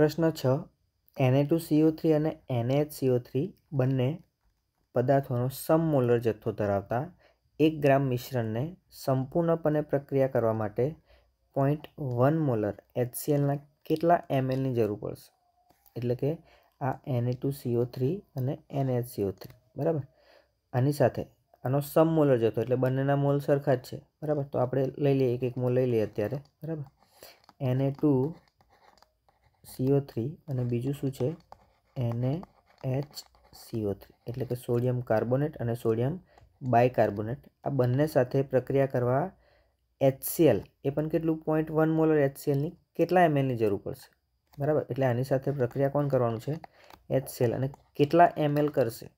પ્રશ્ન છ N A two CO three અને એનએચ સીઓ થ્રી બંને પદાર્થોનો સમમોલર જથ્થો ધરાવતા એક ગ્રામ મિશ્રણને સંપૂર્ણપણે પ્રક્રિયા કરવા માટે પોઈન્ટ વન મોલર એચસીએલના કેટલા એમએલની જરૂર પડશે એટલે કે આ એને ટુ સીઓ થ્રી અને એનએચ સીઓ થ્રી બરાબર આની સાથે આનો સમ મોલર જથ્થો એટલે બંનેના મોલ સરખા જ છે બરાબર તો આપણે લઈ લઈએ એક એક મોલ લઈ લઈએ અત્યારે બરાબર એને ટુ સીઓ થ્રી અને બીજું શું છે એને એચ સીઓ થ્રી એટલે કે સોડિયમ કાર્બોનેટ અને સોડિયમ બાયકાર્બોનેટ આ બંને સાથે પ્રક્રિયા કરવા એચસીએલ એ પણ કેટલું પોઈન્ટ વન મોલર એચસીએલની કેટલા એમએલની જરૂર પડશે બરાબર એટલે આની સાથે પ્રક્રિયા કોણ કરવાનું છે એચસીએલ અને કેટલા એમએલ કરશે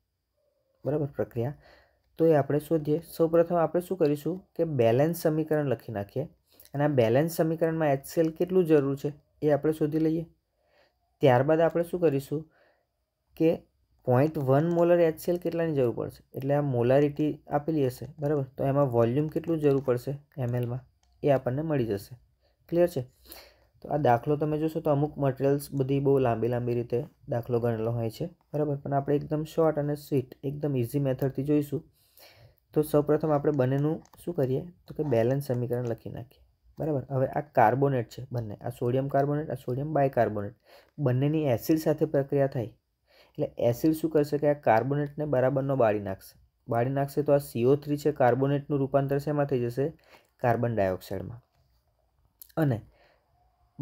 બરાબર પ્રક્રિયા તો એ આપણે શોધીએ સૌપ્રથમ આપણે શું કરીશું કે બેલેન્સ સમીકરણ લખી નાખીએ અને આ બેલેન્સ સમીકરણમાં એચસીએલ કેટલું જરૂર છે એ આપણે શોધી લઈએ ત્યારબાદ આપણે શું કરીશું કે પોઈન્ટ વન મોલર એચસીએલ કેટલાની જરૂર પડશે એટલે આ મોલારિટી આપેલી હશે બરાબર તો એમાં વોલ્યુમ કેટલું જરૂર પડશે એમએલમાં એ આપણને મળી જશે ક્લિયર છે તો આ દાખલો તમે જોશો તો અમુક મટીરિયલ્સ બધી બહુ લાંબી લાંબી રીતે દાખલો ગણેલો હોય છે બરાબર પણ આપણે એકદમ શોર્ટ અને સ્વીટ એકદમ ઇઝી મેથડથી જોઈશું તો સૌપ્રથમ આપણે બંનેનું શું કરીએ તો કે બેલેન્સ સમીકરણ લખી નાખીએ બરાબર હવે આ કાર્બોનેટ છે બંને આ સોડિયમ કાર્બોનેટ આ સોડિયમ બાયકાર્બોનેટ બંનેની એસિડ સાથે પ્રક્રિયા થાય એટલે એસિડ શું કરશે કે આ કાર્બોનેટને બરાબરનો બાળી નાખશે બાળી નાખશે તો આ સીઓ થ્રી છે કાર્બોનેટનું રૂપાંતર શેમાં થઈ જશે કાર્બન ડાયોક્સાઇડમાં અને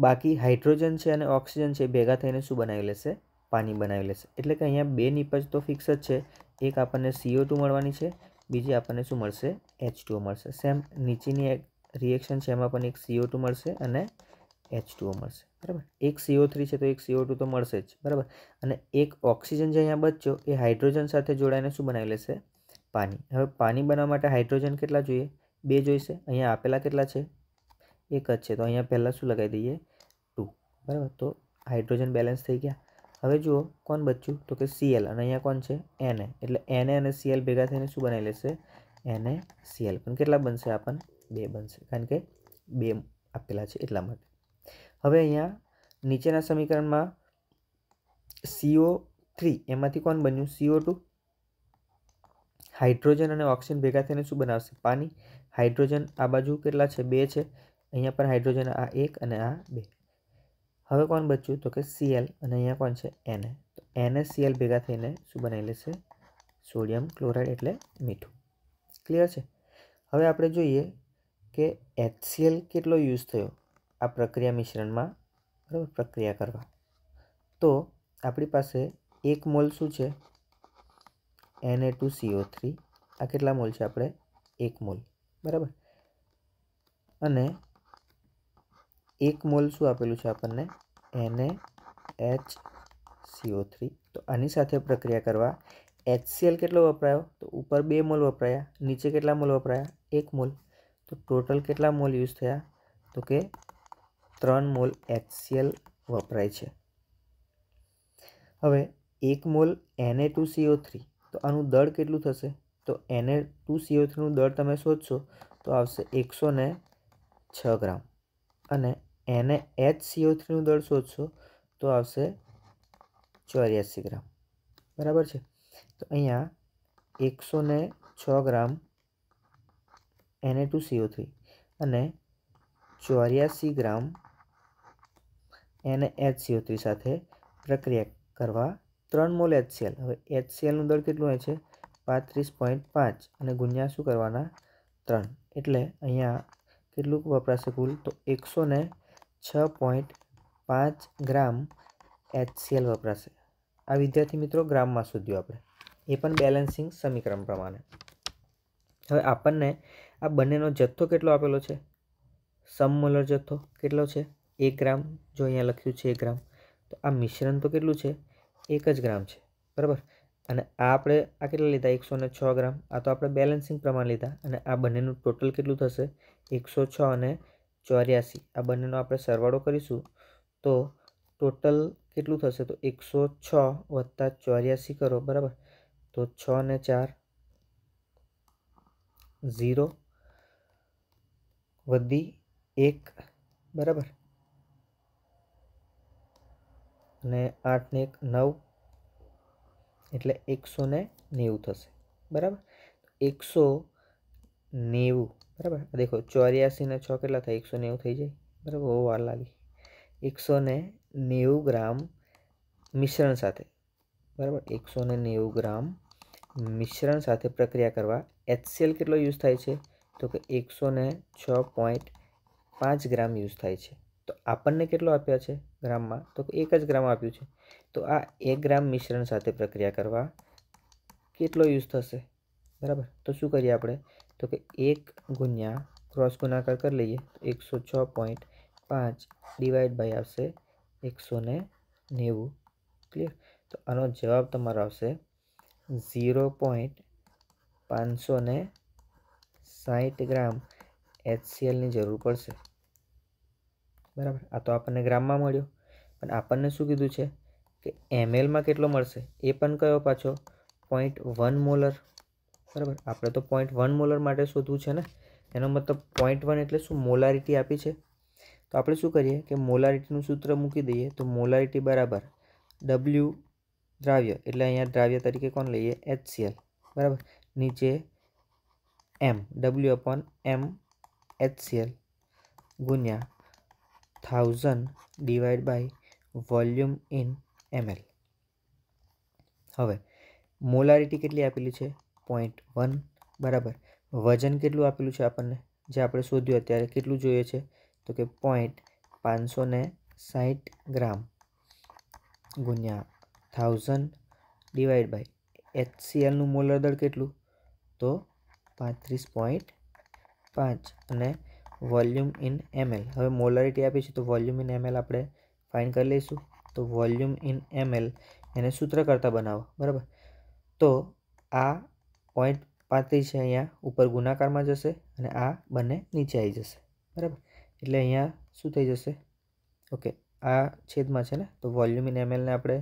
બાકી હાઇડ્રોજન છે અને ઓક્સિજન છે ભેગા થઈને શું બનાવી લેશે પાણી બનાવી લેશે એટલે કે અહીંયા બે નીપજ તો ફિક્સ જ છે એક આપણને સીઓ ટુ મળવાની છે બીજી આપણને શું મળશે એચ ટુ મળશે સેમ નીચેની રિએક્શન છે એમાં પણ એક સીઓ ટુ મળશે અને એચ ટુઓ મળશે બરાબર એક સીઓ થ્રી છે તો એક સીઓ ટુ તો મળશે જ બરાબર અને એક ઓક્સિજન જે અહીંયા બચ્યો એ હાઇડ્રોજન સાથે જોડાઈને શું બનાવી લેશે પાણી હવે પાણી બનાવવા માટે હાઇડ્રોજન કેટલા જોઈએ બે જોઈશે અહીંયા આપેલા કેટલા છે એક જ છે તો અહીંયા પહેલાં શું લગાવી દઈએ ટુ બરાબર તો હાઇડ્રોજન બેલેન્સ થઈ ગયા હવે જુઓ કોણ બચ્યું તો કે સીએલ અને અહીંયા કોણ છે એને એટલે એને અને સીએલ ભેગા થઈને શું બનાવી લેશે એને સીએલ પણ કેટલા બનશે આપણને બે બનશે કારણ કે બે આપેલા છે એટલા માટે હવે અહીંયા નીચેના સમીકરણમાં સીઓ થ્રી એમાંથી કોણ બન્યું સીઓ ટુ હાઇડ્રોજન અને ઓક્સિજન ભેગા થઈને શું બનાવશે પાણી હાઇડ્રોજન આ બાજુ કેટલા છે બે છે અહીંયા પણ હાઇડ્રોજન આ એક અને આ બે હવે કોણ બચ્યું તો કે સીએલ અને અહીંયા કોણ છે એને તો એને સીએલ ભેગા થઈને શું બનાવી લેશે સોડિયમ ક્લોરાઇડ એટલે મીઠું ક્લિયર છે હવે આપણે જોઈએ કે એચસીએલ કેટલો યુઝ થયો આ પ્રક્રિયા મિશ્રણમાં બરાબર પ્રક્રિયા કરવા તો આપણી પાસે એક મોલ શું છે N A two CO three આ કેટલા મોલ છે આપણે એક મોલ બરાબર અને એક મોલ શું આપેલું છે આપણને એને એચ સીઓ થ્રી તો આની સાથે પ્રક્રિયા કરવા એચસીએલ કેટલો વપરાયો તો ઉપર બે મોલ વપરાયા નીચે કેટલા મોલ વપરાયા એક મોલ તો ટોટલ કેટલા મોલ યુઝ થયા તો કે ત્રણ મોલ એચસીએલ વપરાય છે હવે એક મોલ એને ટુ સીઓ થ્રી તો આનું દળ કેટલું થશે તો એને ટુ સીઓ થ્રીનું દળ તમે શોધશો તો આવશે એકસો ને છ ગ્રામ અને એને એચ સીઓ થ્રીનું દળ શોધશો તો આવશે ચોર્યાસી ગ્રામ બરાબર છે તો અહીંયા એકસો ને છ ગ્રામ એને ટુ સીઓ થ્રી અને ચોર્યાસી ગ્રામ એને એચ સીઓ થ્રી સાથે પ્રક્રિયા કરવા ત્રણ મોલ એચસીએલ હવે એચસીએલનું દળ કેટલું હોય છે પાંત્રીસ પોઈન્ટ પાંચ અને ગુણ્યા શું કરવાના ત્રણ એટલે અહીંયા કેટલું વપરાશે કુલ તો એકસો ને છ પોઈન્ટ પાંચ ગ્રામ એચ એચસીએલ વપરાશે આ વિદ્યાર્થી મિત્રો ગ્રામમાં શોધ્યું આપણે એ પણ બેલેન્સિંગ સમીકરણ પ્રમાણે હવે આપણને આ બંનેનો જથ્થો કેટલો આપેલો છે સમમોલર જથ્થો કેટલો છે એક ગ્રામ જો અહીંયા લખ્યું છે એક ગ્રામ તો આ મિશ્રણ તો કેટલું છે એક જ ગ્રામ છે બરાબર અને આ આપણે આ કેટલા લીધા એકસો છ ગ્રામ આ તો આપણે બેલેન્સિંગ પ્રમાણ લીધા અને આ બંનેનું ટોટલ કેટલું થશે એકસો છ અને ચોર્યાસી આ બંનેનો આપણે સરવાળો કરીશું તો ટોટલ કેટલું થશે તો એકસો છ વત્તા ચોર્યાસી કરો બરાબર તો છ ને ચાર ઝીરો વધી એક બરાબર અને આઠને એક નવ એટલે એકસો ને નેવું થશે બરાબર એકસો નેવું બરાબર દેખો ચોર્યાસી ને છ કેટલા થાય એકસો નેવું થઈ જાય બરાબર બહુ વાર લાગી એકસો ને નેવું ગ્રામ મિશ્રણ સાથે બરાબર એકસો ને નેવું ગ્રામ મિશ્રણ સાથે પ્રક્રિયા કરવા એચસીએલ કેટલો યુઝ થાય છે તો કે એકસો ને છ પોઈન્ટ પાંચ ગ્રામ યુઝ થાય છે તો આપણને કેટલો આપ્યા છે ગ્રામમાં તો એક જ ગ્રામ આપ્યું છે તો આ એક ગ્રામ મિશ્રણ સાથે પ્રક્રિયા કરવા કેટલો યુઝ થશે બરાબર તો શું કરીએ આપણે તો કે એક ગુણ્યા ક્રોસ ગુણાકાર કરી લઈએ તો એકસો છ પોઈન્ટ પાંચ ડિવાઈડ બાય આવશે એકસો ને નેવું ક્લિયર તો આનો જવાબ તમારો આવશે ઝીરો પોઈન્ટ પાંચસો ને સાહીઠ ગ્રામ એચસીએલની જરૂર પડશે બરાબર આ તો આપણને ગ્રામમાં મળ્યો પણ આપણને શું કીધું છે કે એમએલમાં કેટલો મળશે એ પણ કયો પાછો પોઈન્ટ વન મોલર બરાબર આપણે તો પોઈન્ટ વન મોલર માટે શોધવું છે ને એનો મતલબ પોઈન્ટ વન એટલે શું મોલારિટી આપી છે તો આપણે શું કરીએ કે મોલારિટીનું સૂત્ર મૂકી દઈએ તો મોલારિટી બરાબર ડબલ્યુ દ્રાવ્ય એટલે અહીંયા દ્રાવ્ય તરીકે કોણ લઈએ એચસીએલ બરાબર નીચે M W upon M HCl ગુણ્યા thousand divide by volume in ML હવે મોલારિટી કેટલી આપેલી છે પોઈન્ટ વન બરાબર વજન કેટલું આપેલું છે આપણને જે આપણે શોધ્યું અત્યારે કેટલું જોઈએ છે તો કે પોઈન્ટ પાંચસો ને સાહીઠ ગ્રામ ગુણ્યા થાઉઝન્ડ ડિવાઈડ બાય એચસીએલનું મોલર દળ કેટલું તો પાંત્રીસ પોઈન્ટ પાંચ અને વોલ્યુમ ઇન એમએલ હવે મોલરિટી આપી છે તો વોલ્યુમ ઇન એમએલ આપણે ફાઇન કરી લઈશું તો વોલ્યુમ ઇન એમએલ એને સૂત્ર કરતાં બનાવો બરાબર તો આ પોઈન્ટ પાંત્રીસ છે અહીંયા ઉપર ગુનાકારમાં જશે અને આ બંને નીચે આવી જશે બરાબર એટલે અહીંયા શું થઈ જશે ઓકે આ છેદમાં છે ને તો વોલ્યુમ ઇન એમએલને આપણે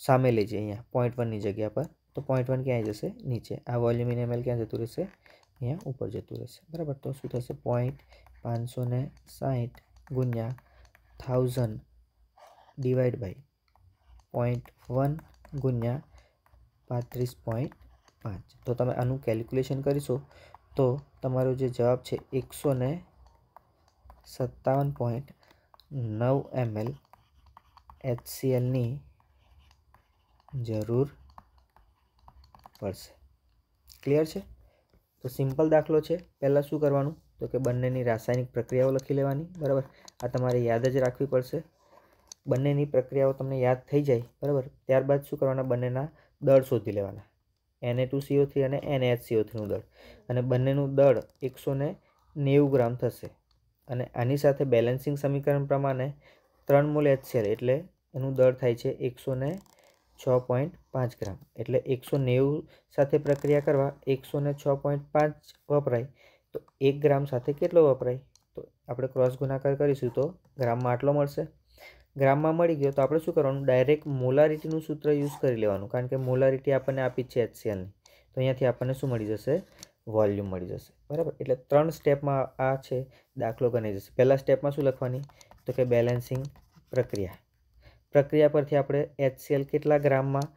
સામે લેજે અહીંયા પોઈન્ટ વનની જગ્યા પર તો પોઈન્ટ વન ક્યાં આવી જશે નીચે આ વોલ્યુમ ઇન એમએલ ક્યાં જતું રહેશે અહીંયા ઉપર જતું રહેશે બરાબર તો શું થશે પોઈન્ટ પાંચસો ને સાહીઠ ગુણ્યા thousand divide by point one ગુણ્યા પાંત્રીસ પોઈન્ટ પાંચ તો તમે આનું કેલ્ક્યુલેશન કરીશો તો તમારો જે જવાબ છે એકસો ને સત્તાવન પોઈન્ટ નવ એમએલ એચસીએલની જરૂર પડશે ક્લિયર છે તો સિમ્પલ દાખલો છે પહેલાં શું કરવાનું તો કે બંનેની રાસાયણિક પ્રક્રિયાઓ લખી લેવાની બરાબર આ તમારે યાદ જ રાખવી પડશે બંનેની પ્રક્રિયાઓ તમને યાદ થઈ જાય બરાબર ત્યારબાદ શું કરવાના બંનેના દળ શોધી લેવાના એને ટુ સીઓ થ્રી અને એને એચ સીઓ થ્રીનું દળ અને બંનેનું દળ એકસો ને નેવું ગ્રામ થશે અને આની સાથે બેલેન્સિંગ સમીકરણ પ્રમાણે ત્રણ મૂલ એચસીએલ એટલે એનું દળ થાય છે એકસો ને છ પોઈન્ટ પાંચ ગ્રામ એટલે એકસો નેવું સાથે પ્રક્રિયા કરવા એકસો ને છ પોઈન્ટ પાંચ વપરાય તો એક ગ્રામ સાથે કેટલો વપરાય તો આપણે ક્રોસ ગુણાકાર કરીશું તો ગ્રામમાં આટલો મળશે ગ્રામમાં મળી ગયો તો આપણે શું કરવાનું ડાયરેક્ટ મોલારિટીનું સૂત્ર યુઝ કરી લેવાનું કારણ કે મોલારિટી આપણને આપી છે એચસીએલની તો અહીંયાથી આપણને શું મળી જશે વોલ્યુમ મળી જશે બરાબર એટલે ત્રણ સ્ટેપમાં આ છે દાખલો ગણી જશે પહેલાં સ્ટેપમાં શું લખવાની તો કે બેલેન્સિંગ પ્રક્રિયા પ્રક્રિયા પરથી આપણે એચસીએલ કેટલા ગ્રામમાં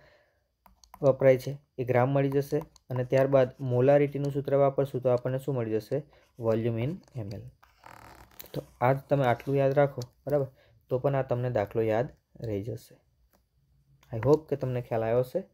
વપરાય છે એ ગ્રામ મળી જશે અને ત્યારબાદ મોલારિટીનું સૂત્ર વાપરશું તો આપણને શું મળી જશે વોલ્યુમ ઇન એમએલ તો આ તમે આટલું યાદ રાખો બરાબર તો પણ આ તમને દાખલો યાદ રહી જશે આઈ હોપ કે તમને ખ્યાલ આવ્યો છે